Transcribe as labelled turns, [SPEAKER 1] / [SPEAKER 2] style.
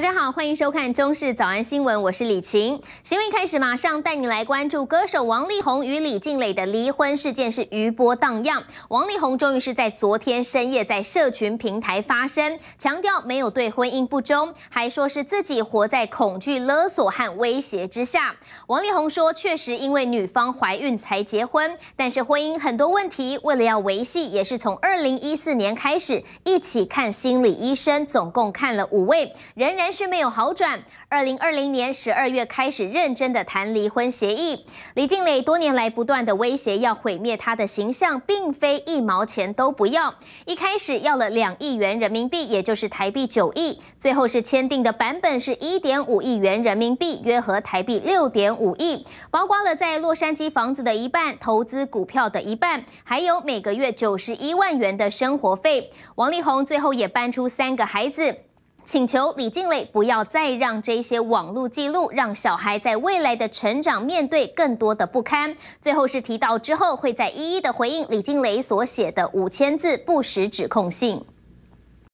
[SPEAKER 1] 大家好，欢迎收看《中视早安新闻》，我是李晴。新闻开始，马上带你来关注歌手王力宏与李静蕾的离婚事件是余波荡漾。王力宏终于是在昨天深夜在社群平台发声，强调没有对婚姻不忠，还说是自己活在恐惧勒索和威胁之下。王力宏说，确实因为女方怀孕才结婚，但是婚姻很多问题，为了要维系，也是从二零一四年开始一起看心理医生，总共看了五位，人人。是没有好转。二零二零年十二月开始认真的谈离婚协议，李静蕾多年来不断的威胁要毁灭他的形象，并非一毛钱都不要。一开始要了两亿元人民币，也就是台币九亿，最后是签订的版本是一点五亿元人民币，约合台币六点五亿，包括了在洛杉矶房子的一半、投资股票的一半，还有每个月九十一万元的生活费。王力宏最后也搬出三个孩子。请求李静蕾不要再让这些网络记录让小孩在未来的成长面对更多的不堪。最后是提到之后会再一一的回应李静蕾所写的五千字不实指控信。